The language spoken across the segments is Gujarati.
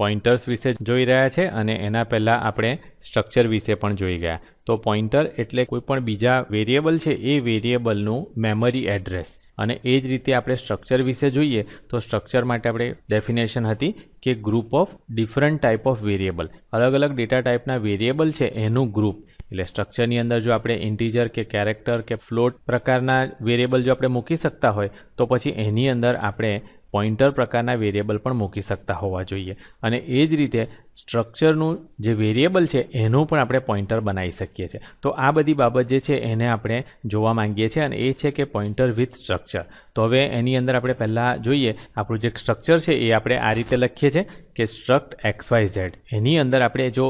પોઇન્ટર્સ વિશે જોઈ રહ્યા છે અને એના પહેલાં આપણે સ્ટ્રક્ચર વિશે પણ જોઈ ગયા તો પોઇન્ટર એટલે કોઈ પણ બીજા વેરિયેબલ છે એ વેરિયેબલનું મેમરી એડ્રેસ અને એ જ રીતે આપણે સ્ટ્રક્ચર વિશે જોઈએ તો સ્ટ્રક્ચર માટે આપણે ડેફિનેશન હતી કે group of different type of variable અલગ અલગ ડેટા ટાઈપના વેરિયેબલ છે એનું ગ્રુપ એટલે સ્ટ્રક્ચરની અંદર જો આપણે ઇન્ટીજર કે કેરેક્ટર કે ફ્લોટ પ્રકારના વેરિયેબલ જો આપણે મૂકી શકતા હોય તો પછી એની અંદર આપણે પોઇન્ટર પ્રકારના વેરિયેબલ પણ મૂકી શકતા હોવા જોઈએ અને એ જ રીતે સ્ટ્રક્ચરનું જે વેરિયેબલ છે એનું પણ આપણે પોઇન્ટર બનાવી શકીએ છીએ તો આ બધી બાબત જે છે એને આપણે જોવા માંગીએ છીએ અને એ છે કે પોઇન્ટર વિથ સ્ટ્રક્ચર તો હવે એની અંદર આપણે પહેલાં જોઈએ આપણું જે સ્ટ્રક્ચર છે એ આપણે આ રીતે લખીએ છીએ કે સ્ટ્રક્ટ એક્સ વાય ઝેડ એની અંદર આપણે જો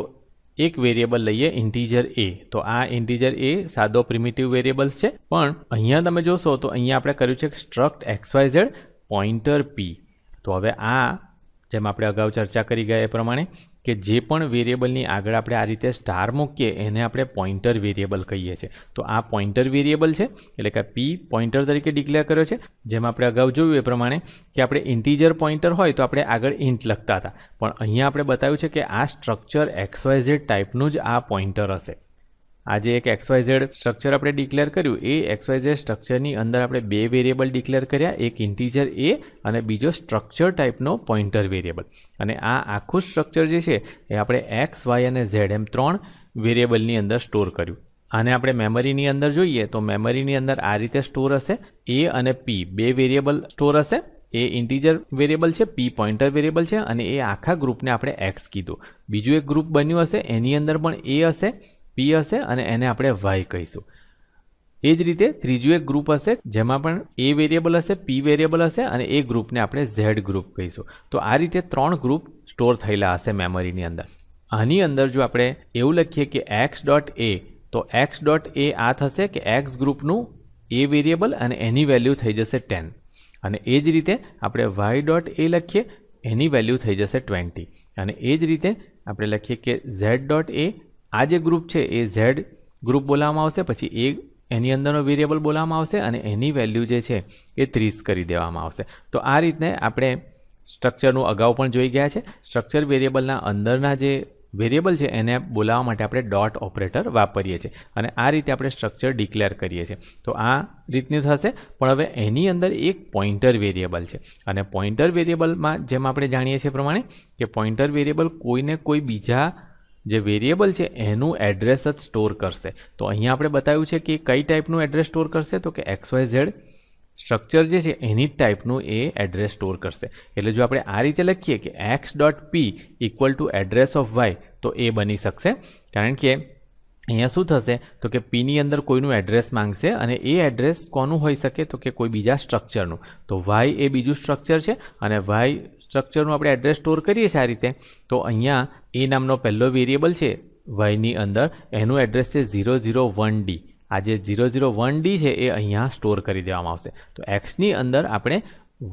એક વેરિયેબલ લઈએ ઇન્ટીજર એ તો આ ઇન્ટીજર એ સાદો પ્રિમિટિવ વેરિયેબલ્સ છે પણ અહીંયા તમે જોશો તો અહીંયા આપણે કર્યું છે struct X Y Z pointer P તો હવે આ જેમ આપણે અગાઉ ચર્ચા કરી ગયા એ પ્રમાણે કે જે પણ વેરિયેબલની આગળ આપણે આ રીતે સ્ટાર મૂકીએ એને આપણે પોઇન્ટર વેરિયેબલ કહીએ છીએ તો આ પોઇન્ટર વેરિયેબલ છે એટલે કે પી પોઇન્ટર તરીકે ડિક્લેર કર્યો છે જેમ આપણે અગાઉ જોયું એ પ્રમાણે કે આપણે ઇન્ટીજર પોઇન્ટર હોય તો આપણે આગળ ઇન્ટ લખતા હતા પણ અહીંયા આપણે બતાવ્યું છે કે આ સ્ટ્રક્ચર એક્સવાયઝેડ ટાઈપનું જ આ પોઇન્ટર હશે આ જે એક ઝેડ સ્ટ્રક્ચર આપણે ડિક્લેર કર્યું એ ઝેડ સ્ટ્રક્ચરની અંદર આપણે બે વેરિયેબલ ડિક્લેર કર્યા એક ઇન્ટીજર એ અને બીજો સ્ટ્રક્ચર ટાઈપનો પોઇન્ટર વેરિયેબલ અને આ આખું સ્ટ્રક્ચર જે છે એ આપણે એક્સ વાય અને ઝેડ એમ ત્રણ વેરિયેબલની અંદર સ્ટોર કર્યું આને આપણે મેમરીની અંદર જોઈએ તો મેમરીની અંદર આ રીતે સ્ટોર હશે એ અને પી બે વેરિયેબલ સ્ટોર હશે એ ઇન્ટીજર વેરિયેબલ છે પી પોઈન્ટર વેરિયેબલ છે અને એ આખા ગ્રુપને આપણે એક્સ કીધું બીજું એક ગ્રુપ બન્યું હશે એની અંદર પણ એ હશે પી હશે અને એને આપણે વાય કહીશું એ જ રીતે ત્રીજું એક ગ્રુપ હશે જેમાં પણ એ વેરિયેબલ હશે પી વેરિયેબલ હશે અને એ ગ્રુપને આપણે ઝેડ ગ્રુપ કહીશું તો આ રીતે ત્રણ ગ્રુપ સ્ટોર થયેલા હશે મેમરીની અંદર આની અંદર જો આપણે એવું લખીએ કે એક્સ ડોટ એ તો એક્સ ડોટ એ આ થશે કે એક્સ ગ્રુપનું એ વેરિયેબલ અને એની વેલ્યુ થઈ જશે ટેન અને એ જ રીતે આપણે વાય ડોટ એ લખીએ એની વેલ્યુ થઈ જશે ટ્વેન્ટી અને એ જ રીતે આપણે લખીએ કે ઝેડ ડોટ એ આ જે ગ્રુપ છે એ ઝેડ ગ્રુપ બોલાવવામાં આવશે પછી એ એની અંદરનો વેરિયેબલ બોલાવવામાં આવશે અને એની વેલ્યુ જે છે એ ત્રીસ કરી દેવામાં આવશે તો આ રીતને આપણે સ્ટ્રક્ચરનું અગાઉ પણ જોઈ ગયા છે સ્ટ્રક્ચર વેરિયેબલના અંદરના જે વેરિયેબલ છે એને બોલાવવા માટે આપણે ડોટ ઓપરેટર વાપરીએ છીએ અને આ રીતે આપણે સ્ટ્રક્ચર ડિક્લેર કરીએ છીએ તો આ રીતની થશે પણ હવે એની અંદર એક પોઈન્ટર વેરિયેબલ છે અને પોઈન્ટર વેરિયેબલમાં જેમ આપણે જાણીએ છીએ પ્રમાણે કે પોઈન્ટર વેરિયેબલ કોઈને કોઈ બીજા જે વેરિયેબલ છે એનું એડ્રેસ જ સ્ટોર કરશે તો અહીંયા આપણે બતાવ્યું છે કે કઈ ટાઈપનું એડ્રેસ સ્ટોર કરશે તો કે એક્સ વાય ઝેડ સ્ટ્રક્ચર જે છે એની જ ટાઈપનું એ એડ્રેસ સ્ટોર કરશે એટલે જો આપણે આ રીતે લખીએ કે X dot P equal to address of Y તો એ બની શકશે કારણ કે અહીંયા શું થશે તો કે પીની અંદર કોઈનું એડ્રેસ માંગશે અને એ એડ્રેસ કોનું હોઈ શકે તો કે કોઈ બીજા સ્ટ્રક્ચરનું તો વાય એ બીજું સ્ટ્રક્ચર છે અને વાય સ્ટ્રક્ચરનું આપણે એડ્રેસ સ્ટોર કરીએ છીએ આ રીતે તો અહીંયા એ નામનો પહેલો વેરિયેબલ છે વાયની અંદર એનું એડ્રેસ છે ઝીરો ઝીરો વન ડી આ જે ઝીરો ઝીરો વન ડી છે એ અહીંયા સ્ટોર કરી દેવામાં આવશે તો એક્સની અંદર આપણે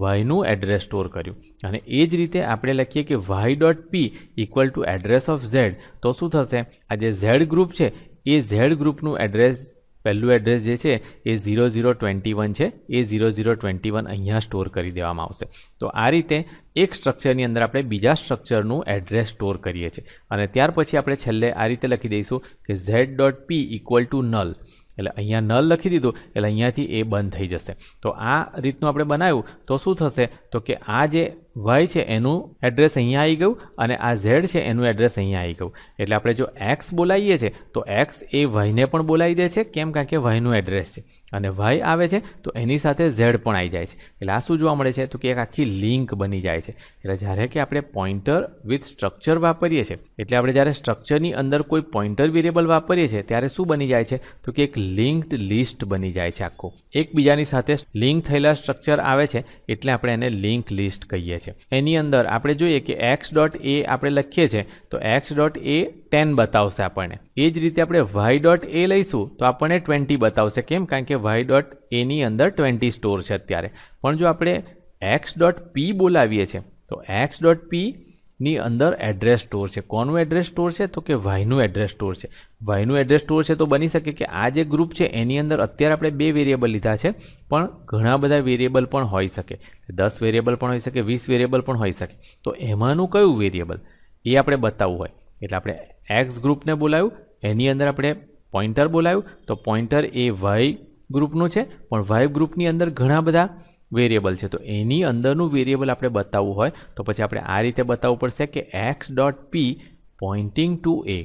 વાયનું એડ્રેસ સ્ટોર કર્યું અને એ જ રીતે આપણે લખીએ કે Y dot P equal to address of Z તો શું થશે આ જે ઝેડ ગ્રુપ છે એ ઝેડ ગ્રુપનું એડ્રેસ પહેલું એડ્રેસ જે છે એ ઝીરો ઝીરો ટ્વેન્ટી વન છે એ ઝીરો ઝીરો ટ્વેન્ટી વન અહીંયા સ્ટોર કરી દેવામાં આવશે તો આ રીતે એક સ્ટ્રક્ચરની અંદર આપણે બીજા સ્ટ્રક્ચરનું એડ્રેસ સ્ટોર કરીએ છીએ અને ત્યાર પછી આપણે છેલ્લે આ રીતે લખી દઈશું કે Z dot P equal to null એટલે અહીંયા નલ લખી દીધું એટલે અહીંયાથી એ બંધ થઈ જશે તો આ રીતનું આપણે બનાવ્યું તો શું થશે તો કે આ જે વાય છે એનું એડ્રેસ અહીંયા આવી ગયું અને આ ઝેડ છે એનું એડ્રેસ અહીંયા આવી ગયું એટલે આપણે જો એક્સ બોલાવીએ છીએ તો એક્સ એ વાયને પણ બોલાવી દે છે કેમ કારણ કે વાયનું એડ્રેસ છે અને વાય આવે છે તો એની સાથે ઝેડ પણ આવી જાય છે એટલે આ શું જોવા મળે છે તો કે એક આખી લિંક બની જાય છે એટલે જ્યારે કે આપણે પોઈન્ટર વિથ સ્ટ્રક્ચર વાપરીએ છીએ એટલે આપણે જ્યારે સ્ટ્રક્ચરની અંદર કોઈ પોઈન્ટર વેરિયેબલ વાપરીએ છીએ ત્યારે શું બની જાય છે તો કે એક લિંક્ડ લિસ્ટ બની જાય છે આખો એકબીજાની સાથે લિંક થયેલા સ્ટ્રક્ચર આવે છે એટલે આપણે એને લિંક લિસ્ટ કહીએ છીએ છે એની અંદર આપણે જોઈએ કે એક્સ ડોટ એ આપણે લખીએ છીએ તો એક્સ ડોટ એ ટેન બતાવશે આપણને એ જ રીતે આપણે વાય ડોટ એ લઈશું તો આપણને ટ્વેન્ટી બતાવશે કેમ કારણ કે વાય ડોટ એની અંદર ટ્વેન્ટી સ્ટોર છે અત્યારે પણ જો આપણે એક્સ ડોટ પી બોલાવીએ છીએ તો એક્સ ડોટ પી ની અંદર એડ્રેસ સ્ટોર છે કોનું એડ્રેસ સ્ટોર છે તો કે વાયનું એડ્રેસ સ્ટોર છે વાયનું એડ્રેસ સ્ટોર છે તો બની શકે કે આ જે ગ્રુપ છે એની અંદર અત્યારે આપણે બે વેરિયેબલ લીધા છે પણ ઘણા બધા વેરિયેબલ પણ હોઈ શકે દસ વેરિયેબલ પણ હોઈ શકે વીસ વેરિયેબલ પણ હોઈ શકે તો એમાંનું કયું વેરિયેબલ એ આપણે બતાવવું હોય એટલે આપણે એક્સ ગ્રુપને બોલાવ્યું એની અંદર આપણે પોઈન્ટર બોલાવ્યું તો પોઈન્ટર એ વાય ગ્રુપનું છે પણ વાય ગ્રુપની અંદર ઘણા બધા વેરિયેબલ છે તો એની અંદરનું વેરિયેબલ આપણે બતાવવું હોય તો પછી આપણે આ રીતે બતાવવું પડશે કે X dot P pointing to એ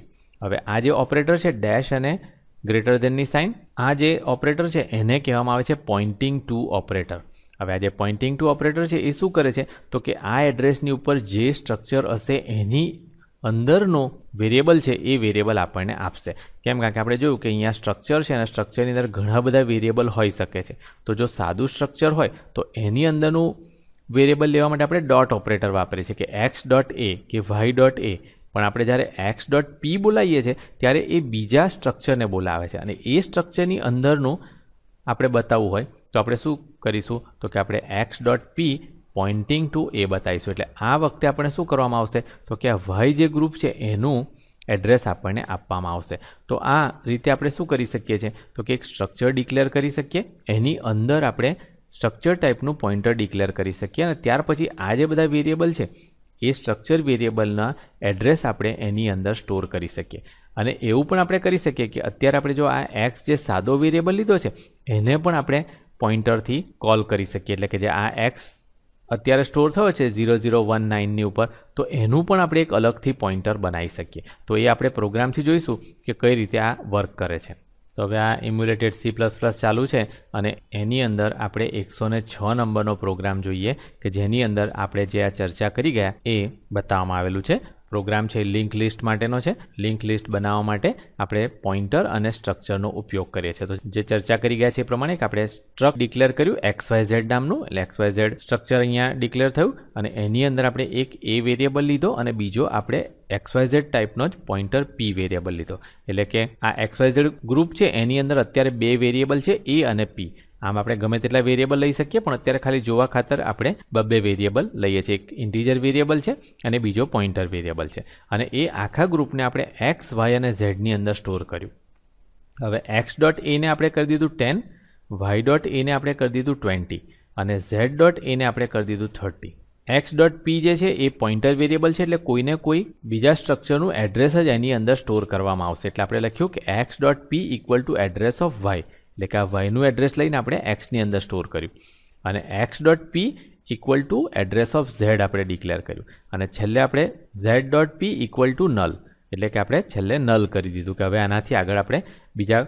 હવે આ જે ઓપરેટર છે ડેશ અને ગ્રેટર ધેનની સાઇન આ જે ઓપરેટર છે એને કહેવામાં આવે છે પોઇન્ટિંગ ટુ ઓપરેટર હવે આ જે પોઇન્ટિંગ ટુ ઓપરેટર છે એ શું કરે છે તો કે આ એડ્રેસની ઉપર જે સ્ટ્રક્ચર હશે એની અંદરનો વેરિયેબલ છે એ વેરિયેબલ આપણને આપશે કેમ કારણ કે આપણે જોયું કે અહીંયા સ્ટ્રક્ચર છે અને સ્ટ્રક્ચરની અંદર ઘણા બધા વેરિયેબલ હોઈ શકે છે તો જો સાદું સ્ટ્રક્ચર હોય તો એની અંદરનું વેરિયેબલ લેવા માટે આપણે ડોટ ઓપરેટર વાપરીએ છીએ કે એક્સ ડોટ એ કે વાય ડોટ એ પણ આપણે જ્યારે એક્સ ડોટ પી બોલાવીએ છીએ ત્યારે એ બીજા સ્ટ્રક્ચરને બોલાવે છે અને એ સ્ટ્રક્ચરની અંદરનું આપણે બતાવવું હોય તો આપણે શું કરીશું તો કે આપણે X dot P pointing to એ બતાવીશું એટલે આ વખતે આપણે શું કરવામાં આવશે તો કે આ વાય જે ગ્રુપ છે એનું એડ્રેસ આપણને આપવામાં આવશે તો આ રીતે આપણે શું કરી શકીએ છીએ તો કે એક સ્ટ્રક્ચર ડિક્લેર કરી શકીએ એની અંદર આપણે સ્ટ્રક્ચર ટાઈપનું પોઇન્ટર ડિક્લેર કરી શકીએ અને ત્યાર પછી આ જે બધા વેરિએબલ છે એ સ્ટ્રક્ચર વેરિએબલના એડ્રેસ આપણે એની અંદર સ્ટોર કરી શકીએ અને એવું પણ આપણે કરી શકીએ કે અત્યારે આપણે જો આ એક્સ જે સાદો વેરિએબલ લીધો છે એને પણ આપણે પોઇન્ટરથી કોલ કરી શકીએ એટલે કે જે આ એક્સ અત્યારે સ્ટોર થયો છે ઝીરો ઝીરો વન નાઇનની ઉપર તો એનું પણ આપણે એક અલગથી પોઈન્ટર બનાવી શકીએ તો એ આપણે પ્રોગ્રામથી જોઈશું કે કઈ રીતે આ વર્ક કરે છે તો હવે આ ઇમ્યુલેટેડ સી પ્લસ પ્લસ ચાલુ છે અને એની અંદર આપણે એકસો છ નંબરનો પ્રોગ્રામ જોઈએ કે જેની અંદર આપણે જે આ ચર્ચા કરી ગયા એ બતાવવામાં આવેલું છે પ્રોગ્રામ છે લિંક લિસ્ટ માટેનો છે લિંક લિસ્ટ બનાવવા માટે આપણે પોઇન્ટર અને સ્ટ્રક્ચરનો ઉપયોગ કરીએ છીએ તો જે ચર્ચા કરી ગયા છે એ પ્રમાણે કે આપણે સ્ટ્રક ડિક્લેર કર્યું એક્સ વાય ઝેડ નામનું એટલે એક્સ વાય ઝેડ સ્ટ્રક્ચર અહીંયા ડિક્લેર થયું અને એની અંદર આપણે એક એ વેરિયેબલ લીધો અને બીજો આપણે ઝેડ ટાઈપનો જ પોઈન્ટર પી વેરિયેબલ લીધો એટલે કે આ ઝેડ ગ્રુપ છે એની અંદર અત્યારે બે વેરિયેબલ છે એ અને પી આમ આપણે ગમે તેટલા વેરિયેબલ લઈ શકીએ પણ અત્યારે ખાલી જોવા ખાતર આપણે બબ્બે વેરિયેબલ લઈએ છીએ એક ઇન્ટીજર વેરિયેબલ છે અને બીજો પોઈન્ટર વેરિયેબલ છે અને એ આખા ગ્રુપને આપણે એક્સ વાય અને ઝેડની અંદર સ્ટોર કર્યું હવે એક્સ ડોટ એને આપણે કરી દીધું ટેન વાય ડોટ એને આપણે કરી દીધું ટ્વેન્ટી અને ઝેડ ડોટ એને આપણે કરી દીધું થર્ટી એક્સ ડોટ પી જે છે એ પોઈન્ટર વેરિયેબલ છે એટલે કોઈને કોઈ બીજા સ્ટ્રક્ચરનું એડ્રેસ જ એની અંદર સ્ટોર કરવામાં આવશે એટલે આપણે લખ્યું કે X dot P equal to address of Y એટલે કે આ વાયનું એડ્રેસ લઈને આપણે એક્સની અંદર સ્ટોર કર્યું અને X dot P equal to address of Z આપણે ડિક્લેર કર્યું અને છેલ્લે આપણે Z dot P equal to null એટલે કે આપણે છેલ્લે નલ કરી દીધું કે હવે આનાથી આગળ આપણે બીજા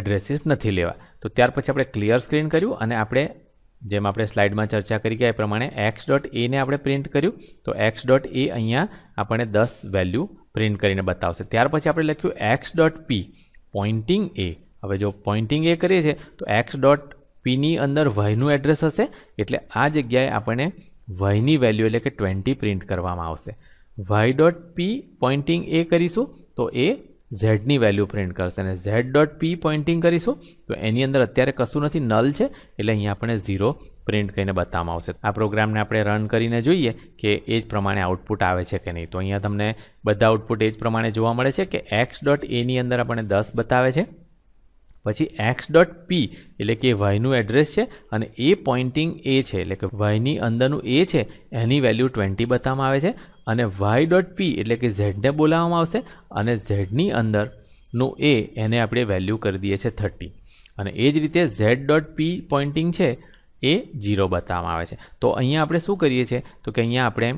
એડ્રેસીસ નથી લેવા તો ત્યાર પછી આપણે ક્લિયર સ્ક્રીન કર્યું અને આપણે જેમ આપણે સ્લાઇડમાં ચર્ચા કરી ગયા એ પ્રમાણે એક્સ ડોટ એને આપણે પ્રિન્ટ કર્યું તો એક્સ ડોટ એ અહીંયા આપણને દસ વેલ્યુ પ્રિન્ટ કરીને બતાવશે ત્યાર પછી આપણે લખ્યું એક્સ ડોટ પી પોઇન્ટિંગ એ હવે જો પોઇન્ટિંગ એ કરીએ છીએ તો એક્સ ડોટ પીની અંદર વાયનું એડ્રેસ હશે એટલે આ જગ્યાએ આપણે વાયની વેલ્યુ એટલે કે ટ્વેન્ટી પ્રિન્ટ કરવામાં આવશે વાય ડોટ પી પોઇન્ટિંગ એ કરીશું તો એ ઝેડની વેલ્યુ પ્રિન્ટ કરશે અને ઝેડ ડોટ પી પોઇન્ટિંગ કરીશું તો એની અંદર અત્યારે કશું નથી નલ છે એટલે અહીંયા આપણે ઝીરો પ્રિન્ટ કરીને બતાવવામાં આવશે આ પ્રોગ્રામને આપણે રન કરીને જોઈએ કે એ જ પ્રમાણે આઉટપુટ આવે છે કે નહીં તો અહીંયા તમને બધા આઉટપુટ એ જ પ્રમાણે જોવા મળે છે કે એક્સ ડોટ એની અંદર આપણને દસ બતાવે છે પછી એક્સ ડોટ પી એટલે કે વાયનું એડ્રેસ છે અને એ પોઇન્ટિંગ એ છે એટલે કે વાયની અંદરનું એ છે એની વેલ્યુ ટ્વેન્ટી બતાવવામાં આવે છે અને વાય ડોટ પી એટલે કે ઝેડને બોલાવવામાં આવશે અને ઝેડની અંદરનું એ એને આપણે વેલ્યુ કરી દઈએ છીએ થર્ટી અને એ જ રીતે ઝેડ ડોટ પી પોઇન્ટિંગ છે એ જીરો બતાવવામાં આવે છે તો અહીંયા આપણે શું કરીએ છીએ તો કે અહીંયા આપણે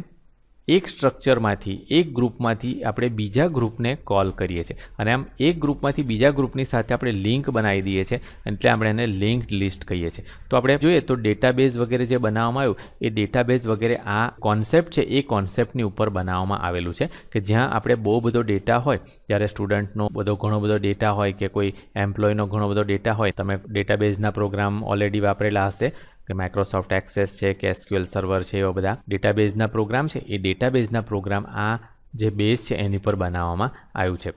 એક સ્ટ્રક્ચરમાંથી એક ગ્રુપમાંથી આપણે બીજા ગ્રુપને કોલ કરીએ છીએ અને આમ એક ગ્રુપમાંથી બીજા ગ્રુપની સાથે આપણે લિંક બનાવી દઈએ છીએ એટલે આપણે એને લિંક્ડ લિસ્ટ કહીએ છીએ તો આપણે જોઈએ તો ડેટાબેઝ વગેરે જે બનાવવામાં આવ્યું એ ડેટાબેઝ વગેરે આ કોન્સેપ્ટ છે એ કોન્સેપ્ટની ઉપર બનાવવામાં આવેલું છે કે જ્યાં આપણે બહુ બધો ડેટા હોય જ્યારે સ્ટુડન્ટનો બધો ઘણો બધો ડેટા હોય કે કોઈ એમ્પ્લોયનો ઘણો બધો ડેટા હોય તમે ડેટાબેઝના પ્રોગ્રામ ઓલરેડી વાપરેલા હશે કે માઇક્રોસોફ્ટ એક્સેસ છે કે એસક્યુએલ સર્વર છે એવા બધા ડેટાબેઝના પ્રોગ્રામ છે એ ડેટાબેઝના પ્રોગ્રામ આ જે બેઝ છે એની પર બનાવવામાં આવ્યું છે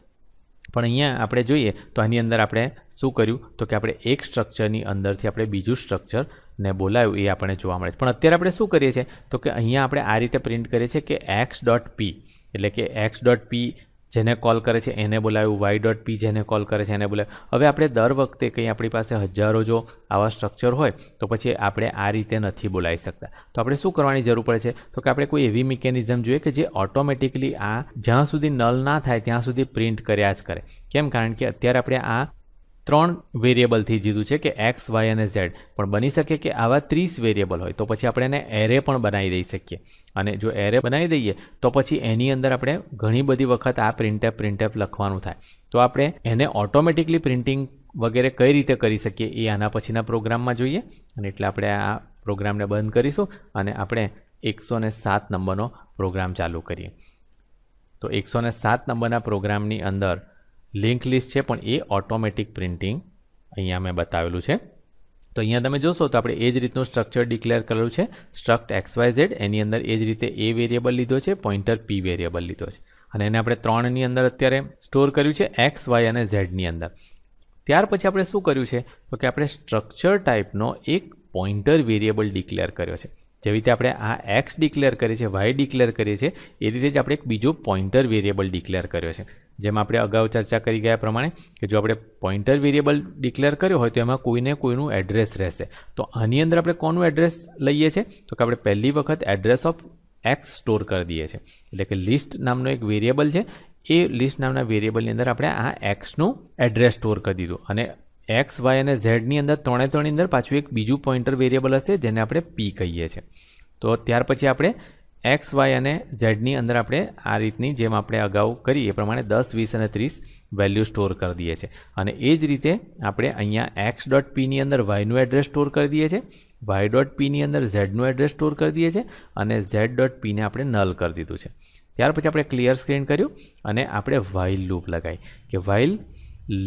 પણ અહીંયા આપણે જોઈએ તો આની અંદર આપણે શું કર્યું તો કે આપણે એક સ્ટ્રક્ચરની અંદરથી આપણે બીજું સ્ટ્રક્ચર ને બોલાયું એ આપણે જોવા મળે છે પણ અત્યારે આપણે શું કરીએ છીએ તો કે અહીંયા આપણે આ રીતે પ્રિન્ટ કરીએ છીએ કે એક્સ ડોટ પી એટલે કે એક્સ ડોટ પી જેને કોલ કરે છે એને બોલાવ્યું વાય ડોટ પી જેને કોલ કરે છે એને બોલાવ્યું હવે આપણે દર વખતે કંઈ આપણી પાસે હજારો જો આવા સ્ટ્રક્ચર હોય તો પછી આપણે આ રીતે નથી બોલાવી શકતા તો આપણે શું કરવાની જરૂર પડે છે તો કે આપણે કોઈ એવી મિકેનિઝમ જોઈએ કે જે ઓટોમેટિકલી આ જ્યાં સુધી નલ ના થાય ત્યાં સુધી પ્રિન્ટ કર્યા જ કરે કેમ કારણ કે અત્યારે આપણે આ ત્રણ વેરિયેબલથી જીધું છે કે એક્સ વાય અને ઝેડ પણ બની શકે કે આવા ત્રીસ વેરિયેબલ હોય તો પછી આપણે એને એરે પણ બનાવી દઈ શકીએ અને જો એરે બનાવી દઈએ તો પછી એની અંદર આપણે ઘણી બધી વખત આ પ્રિન્ટેપ પ્રિન્ટેપ લખવાનું થાય તો આપણે એને ઓટોમેટિકલી પ્રિન્ટિંગ વગેરે કઈ રીતે કરી શકીએ એ આના પછીના પ્રોગ્રામમાં જોઈએ અને એટલે આપણે આ પ્રોગ્રામને બંધ કરીશું અને આપણે એકસો સાત નંબરનો પ્રોગ્રામ ચાલુ કરીએ તો એકસો સાત નંબરના પ્રોગ્રામની અંદર લિંક લિસ્ટ છે પણ એ ઓટોમેટિક પ્રિન્ટિંગ અહીંયા મેં બતાવેલું છે તો અહીંયા તમે જોશો તો આપણે એ જ રીતનું સ્ટ્રક્ચર ડિક્લેર કરેલું છે સ્ટ્રક્ટ એક્સવાયઝેડ એની અંદર એ જ રીતે એ વેરિયેબલ લીધો છે પોઈન્ટર પી વેરિયેબલ લીધો છે અને એને આપણે ત્રણની અંદર અત્યારે સ્ટોર કર્યું છે એક્સ વાય અને ઝેડની અંદર ત્યાર પછી આપણે શું કર્યું છે તો કે આપણે સ્ટ્રક્ચર ટાઈપનો એક પોઈન્ટર વેરિયેબલ ડિક્લેર કર્યો છે જેવી રીતે આપણે આ એક્સ ડિક્લેર કરીએ છીએ વાય ડિક્લેર કરીએ છીએ એ રીતે જ આપણે એક બીજો પોઈન્ટર વેરિયેબલ ડિક્લેર કર્યો છે જેમ આપણે અગાઉ ચર્ચા કરી ગયા પ્રમાણે કે જો આપણે પોઈન્ટર વેરિયેબલ ડિક્લેર કર્યો હોય તો એમાં કોઈને કોઈનું એડ્રેસ રહેશે તો આની અંદર આપણે કોનું એડ્રેસ લઈએ છીએ તો કે આપણે પહેલી વખત એડ્રેસ ઓફ એક્સ સ્ટોર કરી દઈએ છીએ એટલે કે લિસ્ટ નામનો એક વેરિયેબલ છે એ લિસ્ટ નામના વેરિયેબલની અંદર આપણે આ એક્સનું એડ્રેસ સ્ટોર કરી દીધું અને એક્સ વાય અને ઝેડની અંદર ત્રણે ત્રણની અંદર પાછું એક બીજું પોઈન્ટર વેરિયેબલ હશે જેને આપણે પી કહીએ છીએ તો ત્યાર પછી આપણે એક્સ વાય અને ઝેડની અંદર આપણે આ રીતની જેમ આપણે અગાઉ કરીએ એ પ્રમાણે દસ વીસ અને ત્રીસ વેલ્યુ સ્ટોર કરી દઈએ છીએ અને એ જ રીતે આપણે અહીંયા એક્સ ડોટ પીની અંદર વાયનું એડ્રેસ સ્ટોર કરી દઈએ છીએ વાય ડોટ પીની અંદર ઝેડનું એડ્રેસ સ્ટોર કરી દઈએ છીએ અને ઝેડ ડોટ પીને આપણે નલ કરી દીધું છે ત્યાર પછી આપણે ક્લિયર સ્ક્રીન કર્યું અને આપણે વાઇલ લૂપ લગાવી કે while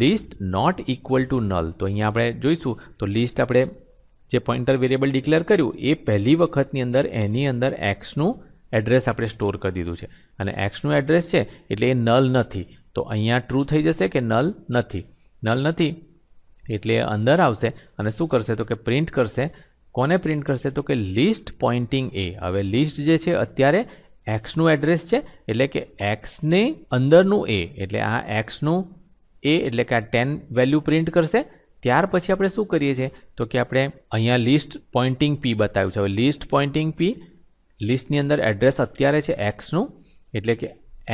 list not equal to null તો અહીંયા આપણે જોઈશું તો લિસ્ટ આપણે જે પોઈન્ટર વેરિયેબલ ડિક્લેર કર્યું એ પહેલી વખતની અંદર એની અંદર એક્સનું એડ્રેસ આપણે સ્ટોર કરી દીધું છે અને એક્સનું એડ્રેસ છે એટલે એ નલ નથી તો અહીંયા ટ્રુ થઈ જશે કે નલ નથી નલ નથી એટલે અંદર આવશે અને શું કરશે તો કે પ્રિન્ટ કરશે કોને પ્રિન્ટ કરશે તો કે લિસ્ટ પોઇન્ટિંગ એ હવે લિસ્ટ જે છે અત્યારે એક્સનું એડ્રેસ છે એટલે કે એક્સની અંદરનું એ એટલે આ એક્સનું એ એટલે કે આ ટેન વેલ્યુ પ્રિન્ટ કરશે ત્યાર પછી આપણે શું કરીએ છીએ તો કે આપણે અહીંયા લિસ્ટ પોઇન્ટિંગ પી બતાવ્યું છે હવે લિસ્ટ પોઇન્ટિંગ પી લિસ્ટની અંદર એડ્રેસ અત્યારે છે એક્સનું એટલે કે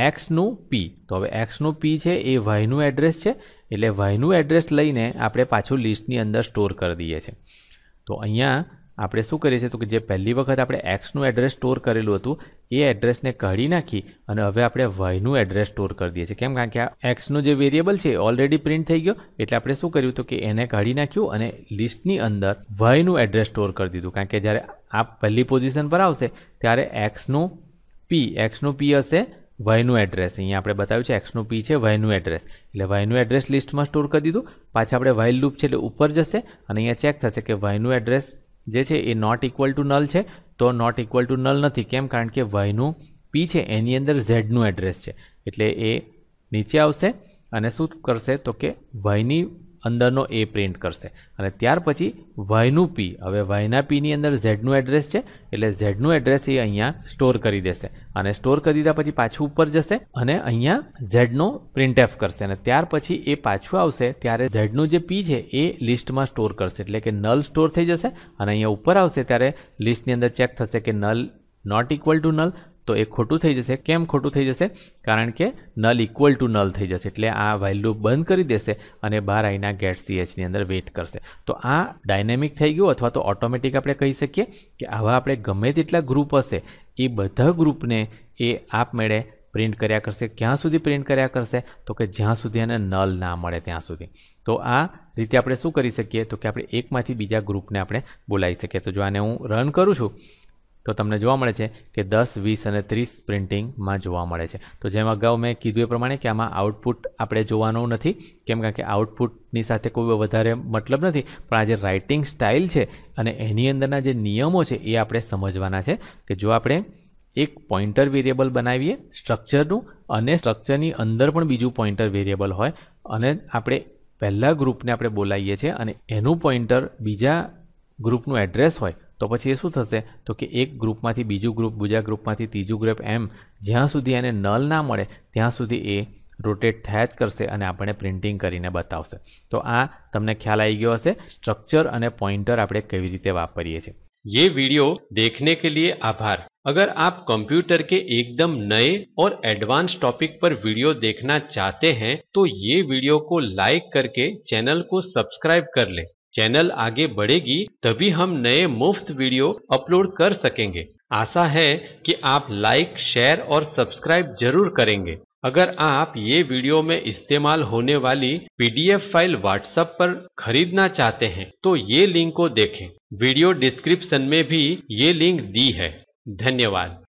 એક્સનું પી તો હવે એક્સનું પી છે એ વાયનું એડ્રેસ છે એટલે વાયનું એડ્રેસ લઈને આપણે પાછું લિસ્ટની અંદર સ્ટોર કરી દઈએ છીએ તો અહીંયા આપણે શું કરીએ છીએ તો કે જે પહેલી વખત આપણે એક્સનું એડ્રેસ સ્ટોર કરેલું હતું એ એડ્રેસને કાઢી નાખી અને હવે આપણે વાયનું એડ્રેસ સ્ટોર કરી દઈએ છીએ કેમ કારણ કે આ એક્સનું જે વેરિયેબલ છે ઓલરેડી પ્રિન્ટ થઈ ગયો એટલે આપણે શું કર્યું તો કે એને કાઢી નાખ્યું અને લિસ્ટની અંદર વાયનું એડ્રેસ સ્ટોર કરી દીધું કારણ કે જ્યારે આ પહેલી પોઝિશન પર આવશે ત્યારે એક્સનું પી એક્સનું પી હશે વાયનું એડ્રેસ અહીંયા આપણે બતાવ્યું છે એક્સનું પી છે વાયનું એડ્રેસ એટલે વાયનું એડ્રેસ લિસ્ટમાં સ્ટોર કરી દીધું પાછા આપણે વાઇલ લૂપ છે એટલે ઉપર જશે અને અહીંયા ચેક થશે કે વાયનું એડ્રેસ જે છે એ નોટ ઇક્વલ ટુ નલ છે તો નોટ ઇક્વલ ટુ નલ નથી કેમ કારણ કે વાયનું પી છે એની અંદર ઝેડનું એડ્રેસ છે એટલે એ નીચે આવશે અને શું કરશે તો કે વાયની અંદરનો એ પ્રિન્ટ કરશે અને ત્યાર પછી વાયનું પી હવે વાયના પીની અંદર ઝેડનું એડ્રેસ છે એટલે ઝેડનું એડ્રેસ એ અહીંયા સ્ટોર કરી દેશે અને સ્ટોર કરી દીધા પછી પાછું ઉપર જશે અને અહીંયા ઝેડનો પ્રિન્ટ એફ કરશે અને ત્યાર પછી એ પાછું આવશે ત્યારે ઝેડનું જે પી છે એ લિસ્ટમાં સ્ટોર કરશે એટલે કે નલ સ્ટોર થઈ જશે અને અહીંયા ઉપર આવશે ત્યારે લિસ્ટની અંદર ચેક થશે કે null not equal to null તો એ ખોટું થઈ જશે કેમ ખોટું થઈ જશે કારણ કે નલ ઇક્વલ ટુ નલ થઈ જશે એટલે આ વાઇલ લૂપ બંધ કરી દેશે અને બહાર આઈના ગેટ સીએચની અંદર વેઇટ કરશે તો આ ડાયનેમિક થઈ ગયું અથવા તો ઓટોમેટિક આપણે કહી શકીએ કે આવા આપણે ગમે તેટલા ગ્રુપ હશે એ બધા ગ્રુપને એ આપમેળે પ્રિન્ટ કર્યા કરશે ક્યાં સુધી પ્રિન્ટ કર્યા કરશે તો કે જ્યાં સુધી એને નલ ના મળે ત્યાં સુધી તો આ રીતે આપણે શું કરી શકીએ તો કે આપણે એકમાંથી બીજા ગ્રુપને આપણે બોલાવી શકીએ તો જો આને હું રન કરું છું તો તમને જોવા મળે છે કે દસ વીસ અને ત્રીસ પ્રિન્ટિંગમાં જોવા મળે છે તો જેમ અગાઉ મેં કીધું એ પ્રમાણે કે આમાં આઉટપુટ આપણે જોવાનું નથી કેમ કારણ કે આઉટપુટની સાથે કોઈ વધારે મતલબ નથી પણ આ જે રાઇટિંગ સ્ટાઇલ છે અને એની અંદરના જે નિયમો છે એ આપણે સમજવાના છે કે જો આપણે એક પોઇન્ટર વેરિયેબલ બનાવીએ સ્ટ્રક્ચરનું અને સ્ટ્રક્ચરની અંદર પણ બીજું પોઇન્ટર વેરિયેબલ હોય અને આપણે પહેલાં ગ્રુપને આપણે બોલાવીએ છીએ અને એનું પોઇન્ટર બીજા ગ્રુપનું એડ્રેસ હોય તો પછી એ શું થશે તો કે એક ગ્રુપમાંથી બીજું ગ્રુપ બીજા ગ્રુપમાંથી ત્રીજું ગ્રુપ એમ જ્યાં સુધી એને નલ ના મળે ત્યાં સુધી એ રોટેટ થયા જ કરશે અને આપણે પ્રિન્ટિંગ કરીને બતાવશે તો આ તમને ખ્યાલ આવી ગયો હશે સ્ટ્રક્ચર અને પોઇન્ટર આપણે કેવી રીતે વાપરીએ છીએ ये वीडियो देखने के लिए आभार अगर आप कंप्यूटर के एकदम नए और एडवांस टॉपिक पर वीडियो देखना चाहते हैं तो ये वीडियो को लाइक करके ચેનલ को सब्सक्राइब કર લે चैनल आगे बढ़ेगी तभी हम नए मुफ्त वीडियो अपलोड कर सकेंगे आशा है कि आप लाइक शेयर और सब्सक्राइब जरूर करेंगे अगर आप ये वीडियो में इस्तेमाल होने वाली पीडीएफ फाइल व्हाट्सएप पर खरीदना चाहते हैं तो ये लिंक को देखें वीडियो डिस्क्रिप्शन में भी ये लिंक दी है धन्यवाद